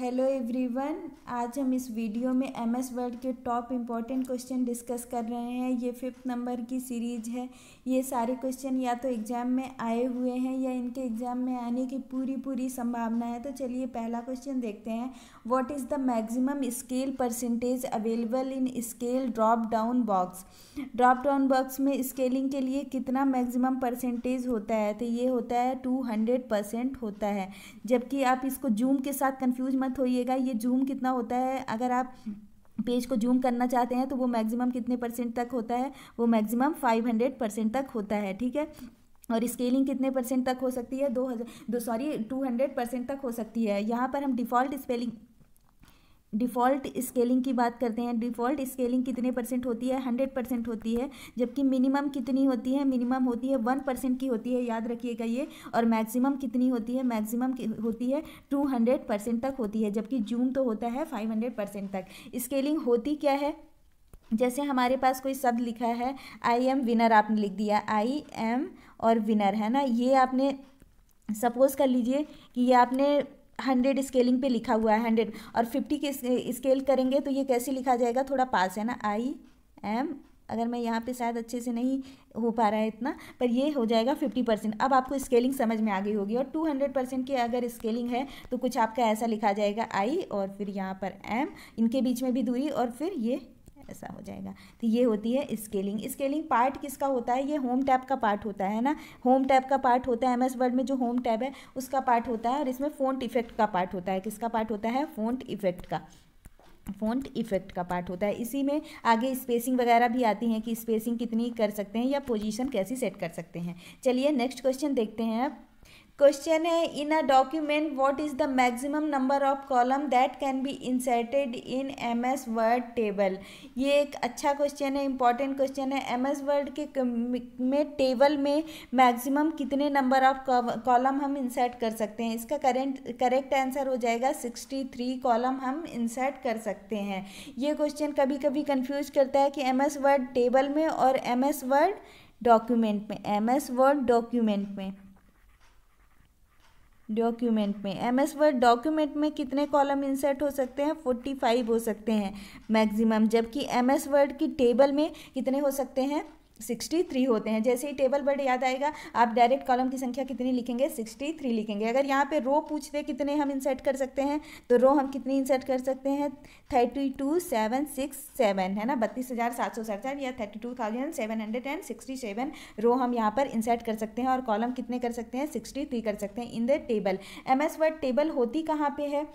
Hello everyone आज हम इस वीडियो में एम एस वर्ड के टॉप इम्पॉर्टेंट क्वेश्चन डिस्कस कर रहे हैं ये फिफ्थ नंबर की सीरीज है ये सारे क्वेश्चन या तो एग्ज़ाम में आए हुए हैं या इनके एग्ज़ाम में आने की पूरी पूरी संभावना है तो चलिए पहला क्वेश्चन देखते हैं what is the maximum scale percentage available in scale drop down box drop down box में स्केलिंग के लिए कितना मैक्सिमम परसेंटेज होता है तो ये होता है टू हंड्रेड परसेंट होता है जबकि आप इसको जूम के साथ कन्फ्यूज मत होइएगा ये जूम कितना होता है अगर आप पेज को जूम करना चाहते हैं तो वो मैक्सिमम कितने परसेंट तक होता है वो मैक्सिमम फाइव हंड्रेड परसेंट तक होता है ठीक है और स्केलिंग कितने परसेंट तक हो सकती है दो हज़ार दो सॉरी टू हंड्रेड परसेंट तक हो सकती है यहाँ पर हम डिफ़ॉल्ट स्पेलिंग डिफ़ॉल्ट स्केलिंग की बात करते हैं डिफ़ॉल्ट स्केलिंग कितने परसेंट होती है हंड्रेड परसेंट होती है जबकि मिनिमम कितनी होती है मिनिमम होती है वन परसेंट की होती है याद रखिएगा ये और मैक्सिमम कितनी होती है मैक्सिमम होती है टू हंड्रेड परसेंट तक होती है जबकि जूम तो होता है फाइव हंड्रेड परसेंट तक स्केलिंग होती क्या है जैसे हमारे पास कोई शब्द लिखा है आई एम विनर आपने लिख दिया आई एम और विनर है ना ये आपने सपोज़ कर लीजिए कि ये आपने हंड्रेड स्केलिंग पे लिखा हुआ है हंड्रेड और फिफ्टी के स्केल करेंगे तो ये कैसे लिखा जाएगा थोड़ा पास है ना आई एम अगर मैं यहाँ पे शायद अच्छे से नहीं हो पा रहा है इतना पर ये हो जाएगा फिफ्टी परसेंट अब आपको स्केलिंग समझ में आ गई होगी और टू हंड्रेड परसेंट की अगर स्केलिंग है तो कुछ आपका ऐसा लिखा जाएगा आई और फिर यहाँ पर एम इनके बीच में भी दूरी और फिर ये ऐसा हो जाएगा तो ये होती है स्केलिंग स्केलिंग पार्ट किसका होता है ये होम टैब का पार्ट होता है ना होम टैब का पार्ट होता है एमएस वर्ड में जो होम टैब है उसका पार्ट होता है और इसमें फ़ोन इफेक्ट का पार्ट होता है किसका पार्ट होता है फ़ोन इफेक्ट का फोन इफेक्ट का पार्ट होता है इसी में आगे स्पेसिंग वगैरह भी आती हैं कि स्पेसिंग कितनी कर सकते हैं या पोजीशन कैसी सेट कर सकते हैं चलिए नेक्स्ट क्वेश्चन देखते हैं अब क्वेश्चन है in a document what is the maximum number of column that can be inserted in MS Word table ये एक अच्छा क्वेश्चन है इंपॉर्टेंट क्वेश्चन है एम एस वर्ड के में टेबल में मैक्सिमम कितने नंबर ऑफ कॉलम हम इंसर्ट कर सकते हैं इसका करेंट करेक्ट आंसर हो जाएगा सिक्सटी थ्री कॉलम हम इंसर्ट कर सकते हैं ये क्वेश्चन कभी कभी कन्फ्यूज करता है कि एम एस वर्ड टेबल में और एम एस वर्ड डॉक्यूमेंट में एम एस वर्ड डॉक्यूमेंट में डॉक्यूमेंट में एम एस वर्ड डॉक्यूमेंट में कितने कॉलम इंसर्ट हो सकते हैं फोर्टी फाइव हो सकते हैं मैक्सिमम जबकि एम एस वर्ड की टेबल में कितने हो सकते हैं सिक्सटी थ्री होते हैं जैसे ही टेबल वर्ड याद आएगा आप डायरेक्ट कॉलम की संख्या कितनी लिखेंगे सिक्सटी थ्री लिखेंगे अगर यहाँ पे रो पूछते कितने हम इंसर्ट कर सकते हैं तो रो हम कितनी इंसर्ट कर सकते हैं thirty two seven six seven है ना बत्तीस हज़ार सात सौ सड़सठ या thirty two thousand seven hundred and sixty seven row हम यहाँ पर इंसर्ट कर सकते हैं और कॉलम कितने कर सकते हैं सिक्सटी थ्री कर सकते हैं in the table M S Word table होती कहाँ पर है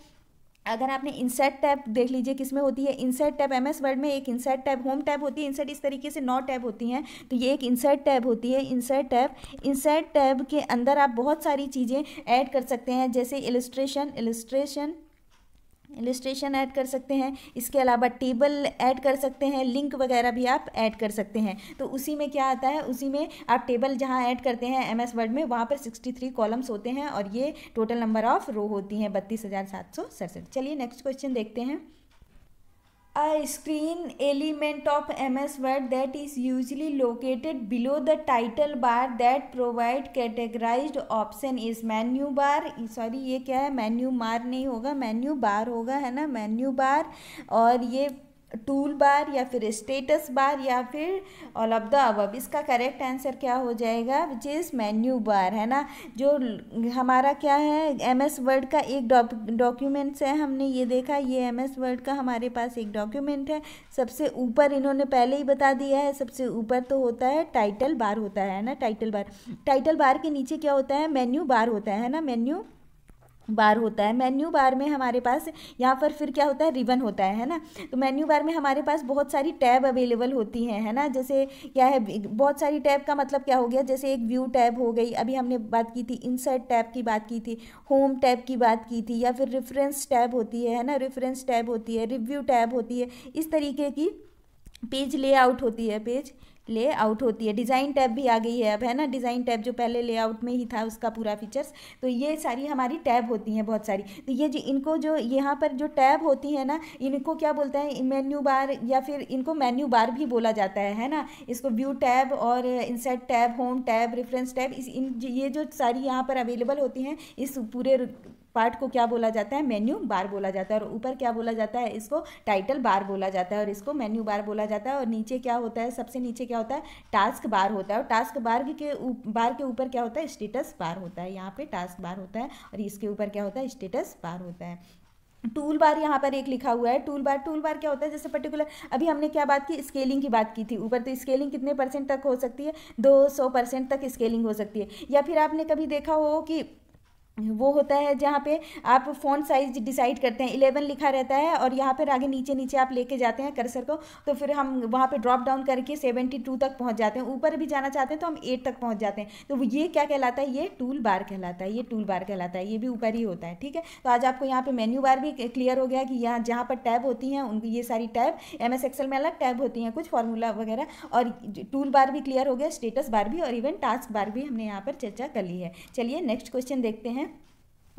अगर आपने इंसर्ट टैब देख लीजिए किसमें होती है इंसर्ट टैब एमएस वर्ड में एक इंसर्ट टैब होम टैब होती है इंसर्ट इस तरीके से नौ टैब होती हैं तो ये एक इंसर्ट टैब होती है इंसर्ट टैब इंसर्ट टैब के अंदर आप बहुत सारी चीज़ें ऐड कर सकते हैं जैसे इलस्ट्रेशन इलस्ट्रेशन इलस्ट्रेशन ऐड कर सकते हैं इसके अलावा टेबल ऐड कर सकते हैं लिंक वगैरह भी आप ऐड कर सकते हैं तो उसी में क्या आता है उसी में आप टेबल जहाँ ऐड करते हैं एम एस वर्ड में वहाँ पर सिक्सटी थ्री कॉलम्स होते हैं और ये टोटल नंबर ऑफ रो होती हैं बत्तीस हज़ार सात सौ सड़सठ चलिए नेक्स्ट क्वेश्चन देखते हैं a screen element of MS Word that is usually located below the title bar that provide categorized option is menu bar Sorry, ये क्या है menu bar नहीं होगा menu bar होगा है ना menu bar और ये टूल बार या फिर स्टेटस बार या फिर ऑल ऑफ द अब इसका करेक्ट आंसर क्या हो जाएगा विच इज़ मेन्यू बार है ना जो हमारा क्या है एम एस वर्ड का एक डॉक्यूमेंट्स है हमने ये देखा ये एम एस वर्ड का हमारे पास एक डॉक्यूमेंट है सबसे ऊपर इन्होंने पहले ही बता दिया है सबसे ऊपर तो होता है टाइटल बार होता है ना टाइटल बार टाइटल बार के नीचे क्या होता है मेन्यू बार होता है ना मेन्यू बार होता है मेन्यू बार में हमारे पास यहाँ पर फिर क्या होता है रिबन होता है है ना तो मेन्यू बार में हमारे पास बहुत सारी टैब अवेलेबल होती हैं है ना जैसे क्या है बहुत सारी टैब का मतलब क्या हो गया जैसे एक व्यू टैब हो गई अभी हमने बात की थी इंसर्ट टैब की बात की थी होम टैब की बात की थी या फिर रेफरेंस टैब होती है है ना रेफरेंस टैब होती है रिव्यू टैब होती है इस तरीके की पेज लेआउट होती है पेज लेआउट होती है डिज़ाइन टैब भी आ गई है अब है ना डिज़ाइन टैब जो पहले लेआउट में ही था उसका पूरा फीचर्स तो ये सारी हमारी टैब होती हैं बहुत सारी तो ये जो इनको जो यहाँ पर जो टैब होती है ना इनको क्या बोलते हैं मेन्यू बार या फिर इनको मेन्यू बार भी बोला जाता है है ना इसको व्यू टैब और insert tab home tab reference tab इस इन ये जो सारी यहाँ पर अवेलेबल होती हैं इस पूरे पार्ट को क्या बोला जाता है मेन्यू बार बोला जाता है और ऊपर क्या बोला जाता है इसको टाइटल बार बोला जाता है और इसको मेन्यू बार बोला जाता है और नीचे क्या होता है सबसे नीचे क्या होता है टास्क बार होता है और टास्क बार के बार के ऊपर क्या होता है स्टेटस बार होता है यहाँ पे टास्क बार होता है और इसके ऊपर क्या होता है स्टेटस बार होता है टूल बार यहाँ पर एक लिखा हुआ है टूल बार टूल बार क्या होता है जैसे पर्टिकुलर अभी हमने क्या बात की स्केलिंग की बात की थी ऊपर तो स्केलिंग कितने परसेंट तक हो सकती है दो सौ परसेंट तक स्केलिंग हो सकती है या फिर आपने कभी देखा हो कि वो होता है जहाँ पे आप फोन साइज डिसाइड करते हैं इलेवन लिखा रहता है और यहाँ पर आगे नीचे नीचे आप लेके जाते हैं कर्सर को तो फिर हम वहाँ पे ड्रॉप डाउन करके सेवेंटी टू तक पहुँच जाते हैं ऊपर भी जाना चाहते हैं तो हम एट तक पहुँच जाते हैं तो ये क्या कहलाता है ये टूल बार कहलाता है ये टूल बार कहलाता है ये भी ऊपर ही होता है ठीक है तो आज आपको यहाँ पर मेन्यू बार भी क्लियर हो गया कि यहाँ जहाँ पर टैब होती हैं उनकी ये सारी टैब एम एस एक्सल में अलग टैब होती हैं कुछ फार्मूला वगैरह और टूल बार भी क्लियर हो गया स्टेटस बार भी और इवन टास्क बार भी हमने यहाँ पर चर्चा कर ली है चलिए नेक्स्ट क्वेश्चन देखते हैं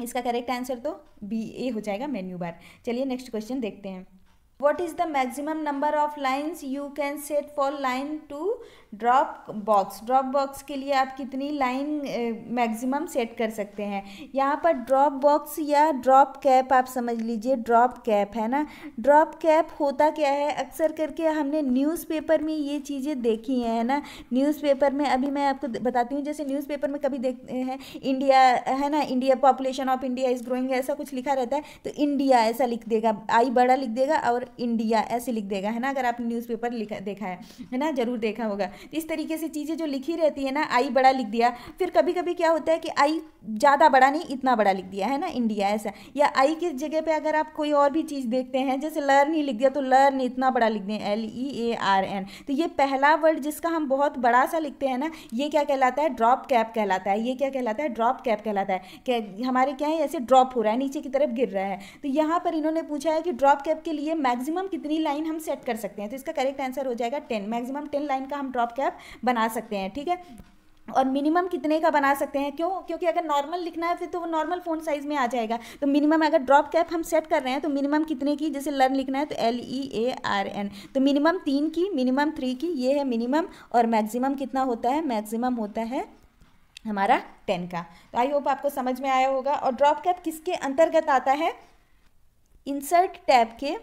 इसका करेक्ट आंसर तो बी ए हो जाएगा मेन्यू बार चलिए नेक्स्ट क्वेश्चन देखते हैं what is the maximum number of lines you can set for line to drop box drop box के लिए आप कितनी लाइन मैक्सिमम सेट कर सकते हैं यहाँ पर ड्रॉप बॉक्स या ड्रॉप कैप आप समझ लीजिए ड्रॉप कैप है ना ड्रॉप कैप होता क्या है अक्सर करके हमने न्यूज़पेपर में ये चीज़ें देखी हैं है ना न्यूज़पेपर में अभी मैं आपको बताती हूँ जैसे न्यूज़पेपर में कभी देखते हैं इंडिया है ना India population of India is growing ऐसा कुछ लिखा रहता है तो इंडिया ऐसा लिख देगा आई बड़ा लिख देगा और इंडिया ऐसे लिख देगा है ना अगर आपने न्यूज़पेपर लिखा देखा है है ना ज़रूर देखा होगा इस तरीके से चीज़ें जो लिखी रहती है ना आई बड़ा लिख दिया फिर कभी कभी क्या होता है कि आई ज़्यादा बड़ा नहीं इतना बड़ा लिख दिया है ना इंडिया ऐसा या आई की जगह पर अगर आप कोई और भी चीज़ देखते हैं जैसे लर्न ही लिख दिया तो लर्न इतना बड़ा लिख दें L E A R N तो ये पहला वर्ड जिसका हम बहुत बड़ा सा लिखते हैं ना ये क्या कहलाता है ड्रॉप कैप कहलाता है ये क्या कहलाता है ड्रॉप कैप कहलाता है क्या हमारे क्या है ऐसे ड्रॉप हो रहा है नीचे की तरफ गिर रहा है तो यहाँ पर इन्होंने पूछा है कि ड्रॉप कैप के लिए मैक्सिमम कितनी लाइन हम सेट कर सकते हैं तो इसका करेक्ट आंसर हो जाएगा टेन मैक्सिमम टेन लाइन का हम ड्रॉप डॉट कैप बना सकते हैं ठीक है और मिनिमम कितने का बना सकते हैं क्यों क्योंकि अगर नॉर्मल लिखना है फिर तो वो नॉर्मल फ़ोन साइज़ में आ जाएगा तो मिनिमम अगर ड्रॉप कैप हम सेट कर रहे हैं तो मिनिमम कितने की जैसे लर्न लिखना है तो L E A R N तो मिनिमम तीन की मिनिमम थ्री की ये है मिनिमम और मैक्सिमम कितना होता है मैक्सिमम होता है हमारा टेन का तो आई होप आपको समझ में आया होगा और ड्रॉप कैप किसके अंतर्गत आता है इंसर्ट टैब के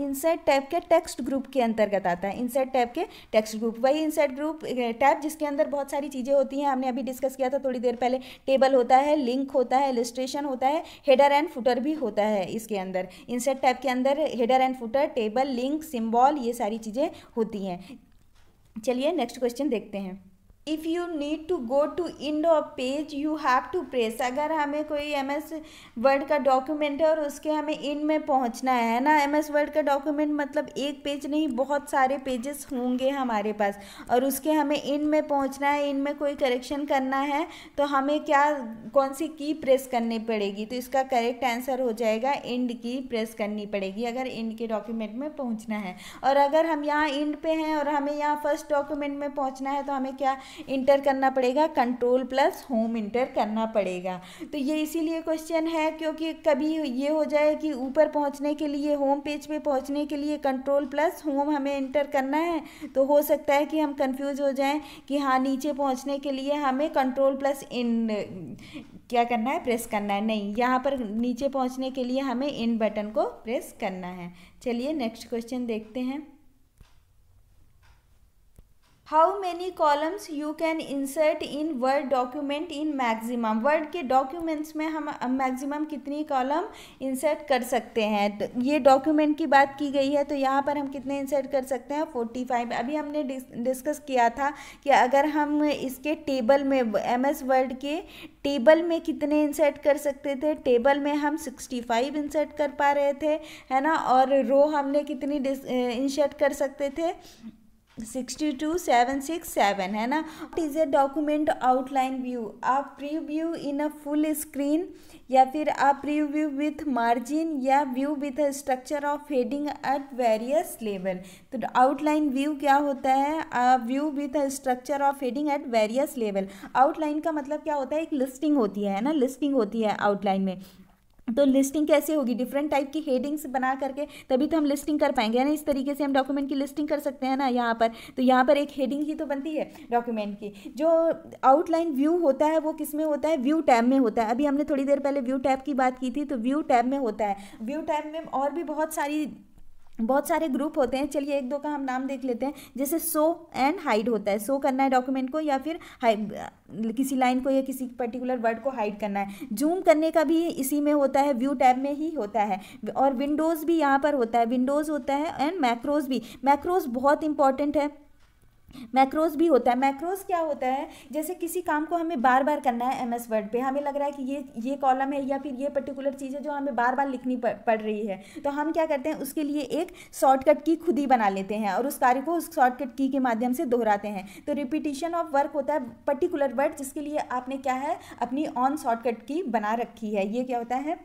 इनसाइड टैब के टेक्स्ट ग्रुप के अंतर्गत आता है इनसाइड टैब के टेक्स्ट ग्रुप वही इनसाइड ग्रुप टैब जिसके अंदर बहुत सारी चीज़ें होती हैं हमने अभी डिस्कस किया था थोड़ी देर पहले टेबल होता है लिंक होता है इलिस्ट्रेशन होता है हेडर एंड फुटर भी होता है इसके अंदर इनसाइड टैब के अंदर header and footer table link symbol ये सारी चीज़ें होती हैं चलिए नेक्स्ट क्वेश्चन देखते हैं if you need to go to end of page you have to press अगर हमें कोई एम एस वर्ड का डॉक्यूमेंट है और उसके हमें इंड में पहुंचना है ना एम एस वर्ड का डॉक्यूमेंट मतलब एक पेज नहीं बहुत सारे पेजेस होंगे हमारे पास और उसके हमें इंड में पहुंचना है इन में कोई करेक्शन करना है तो हमें क्या कौन सी की प्रेस करनी पड़ेगी तो इसका करेक्ट आंसर हो जाएगा इंड की प्रेस करनी पड़ेगी अगर इंड के डॉक्यूमेंट में पहुँचना है और अगर हम यहाँ इंड पे हैं और हमें यहाँ फर्स्ट डॉक्यूमेंट में पहुँचना है तो हमें क्या इंटर करना पड़ेगा कंट्रोल प्लस होम इंटर करना पड़ेगा तो ये इसीलिए क्वेश्चन है क्योंकि कभी ये हो जाए कि ऊपर पहुंचने के लिए होम पेज पे पहुंचने के लिए कंट्रोल प्लस होम हमें इंटर करना है तो हो सकता है कि हम कंफ्यूज हो जाएं कि हाँ नीचे पहुंचने के लिए हमें कंट्रोल प्लस इन क्या करना है प्रेस करना है नहीं यहाँ पर नीचे पहुँचने के लिए हमें इन बटन को प्रेस करना है चलिए नेक्स्ट क्वेश्चन देखते हैं how many columns you can insert in word document in maximum word के डॉक्यूमेंट्स में हम मैक्सिमम कितनी कॉलम इंसर्ट कर सकते हैं तो ये डॉक्यूमेंट की बात की गई है तो यहाँ पर हम कितने इंसर्ट कर सकते हैं फोर्टी फाइव अभी हमने डिस्कस किया था कि अगर हम इसके टेबल में एम एस वर्ड के टेबल में कितने इंसर्ट कर सकते थे टेबल में हम सिक्सटी फाइव इंसर्ट कर पा रहे थे है ना और रो हमने कितनी इंसर्ट कर सकते थे sixty two seven six seven है ना is a document outline view आप preview in a full screen या फिर आप प्री व्यू विथ मार्जिन या view with a structure of heading at various level तो आउटलाइन व्यू क्या होता है view with a structure of heading at various level outline का मतलब क्या होता है एक लिस्टिंग होती है ना लिस्टिंग होती है आउटलाइन में तो लिस्टिंग कैसे होगी डिफरेंट टाइप की हेडिंग्स बना करके तभी तो हम लिस्टिंग कर पाएंगे है ना इस तरीके से हम डॉक्यूमेंट की लिस्टिंग कर सकते हैं ना यहाँ पर तो यहाँ पर एक हेडिंग ही तो बनती है डॉक्यूमेंट की जो आउटलाइन व्यू होता है वो किस में होता है व्यू टैब में होता है अभी हमने थोड़ी देर पहले व्यू टैब की बात की थी तो व्यू टैब में होता है व्यू टैब में और भी बहुत सारी बहुत सारे ग्रुप होते हैं चलिए एक दो का हम नाम देख लेते हैं जैसे सो एंड हाइड होता है सो करना है डॉक्यूमेंट को या फिर किसी लाइन को या किसी पर्टिकुलर वर्ड को हाइड करना है जूम करने का भी इसी में होता है व्यू टैब में ही होता है और विंडोज़ भी यहाँ पर होता है विंडोज़ होता है एंड मैक्रोज भी मैक्रोज बहुत इंपॉर्टेंट है मैक्रोज भी होता है मैक्रोज क्या होता है जैसे किसी काम को हमें बार बार करना है एम एस वर्ड पर हमें लग रहा है कि ये ये कॉलम है या फिर ये पर्टिकुलर चीज़ है जो हमें बार बार लिखनी पड़ रही है तो हम क्या करते हैं उसके लिए एक शॉर्टकट की खुद ही बना लेते हैं और उस कार्य को उस शॉर्टकट की के माध्यम से दोहराते हैं तो रिपीटिशन ऑफ वर्क होता है पर्टिकुलर वर्ड जिसके लिए आपने क्या है अपनी ऑन शॉर्टकट की बना रखी है ये क्या होता है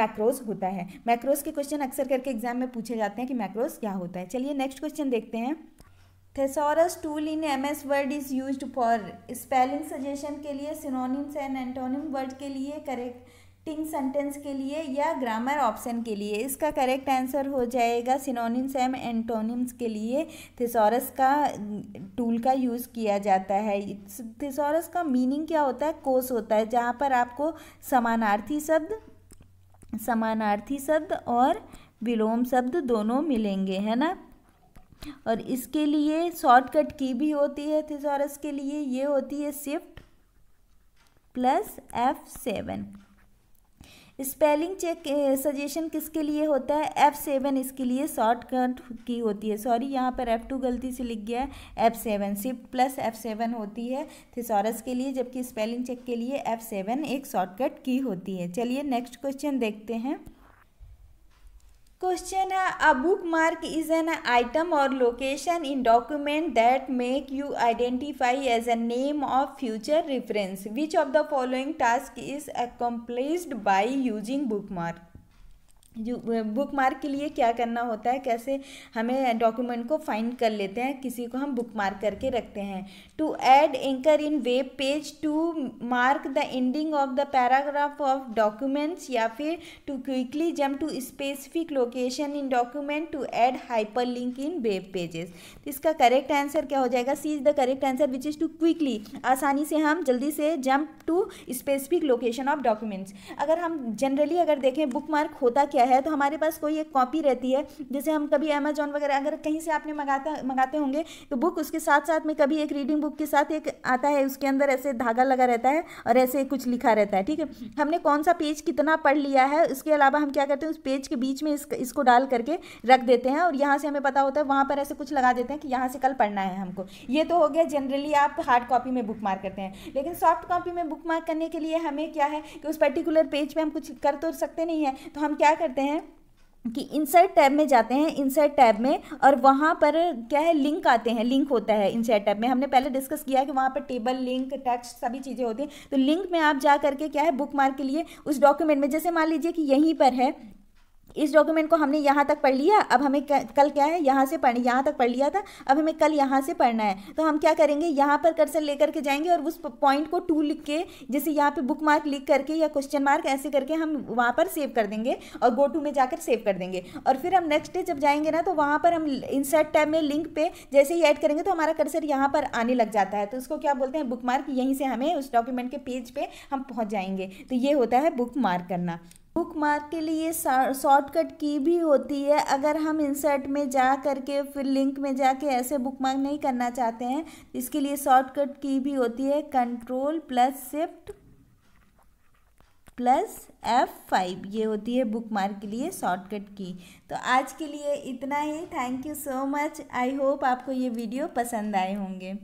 मैक्रोज होता है मैक्रोज के क्वेश्चन अक्सर करके एग्जाम में पूछे जाते हैं कि मैक्रोज क्या होता है चलिए नेक्स्ट क्वेश्चन देखते हैं thesaurus tool in M S word is use for spelling suggestion के लिए सिनोनिम्स एंड एंटोनिम वर्ड के लिए करेक्टिंग सेंटेंस के लिए या ग्रामर ऑप्शन के लिए इसका करेक्ट आंसर हो जाएगा सिनोनिम्स एंड एंटोनिम्स के लिए थेसोरस का टूल mm, का यूज़ किया जाता है थेसोरस का मीनिंग क्या होता है कोस होता है जहाँ पर आपको समानार्थी शब्द समानार्थी शब्द और विलोम शब्द दोनों मिलेंगे है ना और इसके लिए शॉर्टकट की भी होती है थिसोरस के लिए ये होती है shift plus F seven spelling check suggestion किसके लिए होता है एफ़ सेवन इसके लिए शॉर्टकट की होती है सॉरी यहाँ पर एफ़ टू गलती से लिख गया है F seven shift plus F seven होती है थिसोरस के लिए जबकि स्पेलिंग चेक के लिए एफ़ सेवन एक शॉर्टकट की होती है चलिए नेक्स्ट क्वेश्चन देखते हैं Question है a bookmark is an item or location in document that make you identify as a name of future reference. Which of the following task is accomplished by using bookmark? जो bookmark के लिए क्या करना होता है कैसे हमें document को फाइंड कर लेते हैं किसी को हम बुक मार्क करके रखते हैं to add anchor in web page to mark the ending of the paragraph of documents या फिर to quickly jump to specific location in document to add hyperlink in web pages तो इसका correct answer क्या हो जाएगा C is the correct answer which is to quickly आसानी से हम जल्दी से jump to specific location of documents अगर हम जनरली अगर देखें बुक मार्क होता क्या क्या है तो हमारे पास कोई एक कॉपी रहती है जैसे हम कभी अमेजोन वगैरह अगर कहीं से आपने मंगाता मंगाते होंगे तो बुक उसके साथ साथ में कभी एक रीडिंग बुक के साथ एक आता है उसके अंदर ऐसे धागा लगा रहता है और ऐसे कुछ लिखा रहता है ठीक है हमने कौन सा पेज कितना पढ़ लिया है उसके अलावा हम क्या करते हैं उस पेज के बीच में इस, इसको डाल करके रख देते हैं और यहाँ से हमें पता होता है वहाँ पर ऐसे कुछ लगा देते हैं कि यहाँ से कल पढ़ना है हमको ये तो हो गया जनरली आप हार्ड कॉपी में बुक मार्क करते हैं लेकिन सॉफ्ट कॉपी में बुक मार्क करने के लिए हमें क्या है कि उस पर्टिकुलर पेज पर हम कुछ कर तो सकते नहीं है तो हम क्या कर करते हैं कि इंसर्ट टैब में जाते हैं इंसर्ट टैब में और वहाँ पर क्या है लिंक आते हैं लिंक होता है इंसर्ट टैब में हमने पहले डिस्कस किया कि वहाँ पर टेबल लिंक टेक्स्ट सभी चीज़ें होती हैं तो लिंक में आप जा करके क्या है बुक के लिए उस डॉक्यूमेंट में जैसे मान लीजिए कि यहीं पर है इस डॉक्यूमेंट को हमने यहाँ तक पढ़ लिया अब हमें कल क्या है यहाँ से पढ़ यहाँ तक पढ़ लिया था अब हमें कल यहाँ से पढ़ना है तो हम क्या करेंगे यहाँ पर कर्सर लेकर के जाएंगे और उस पॉइंट को टू लिख के जैसे यहाँ पे बुक मार्क लिख करके या क्वेश्चन मार्क ऐसे करके हम वहाँ पर सेव कर देंगे और गो टू में जाकर सेव कर देंगे और फिर हम नेक्स्ट डे जब जाएंगे ना तो वहाँ पर हम इंसर्ट टैब में लिंक पे जैसे ही ऐड करेंगे तो हमारा कर्सर यहाँ पर आने लग जाता है तो उसको क्या बोलते हैं बुक मार्क यहीं से हमें उस डॉक्यूमेंट के पेज पर हम पहुँच जाएंगे तो ये होता है बुक मार्क करना बुक मार्क के लिए शॉर्टकट की भी होती है अगर हम इंसर्ट में जा करके फिर लिंक में जा के ऐसे बुक मार्क नहीं करना चाहते हैं इसके लिए शॉर्टकट की भी होती है control plus shift plus F five ये होती है बुक मार्क के लिए शॉर्टकट की तो आज के लिए इतना ही thank you so much I hope आपको ये वीडियो पसंद आए होंगे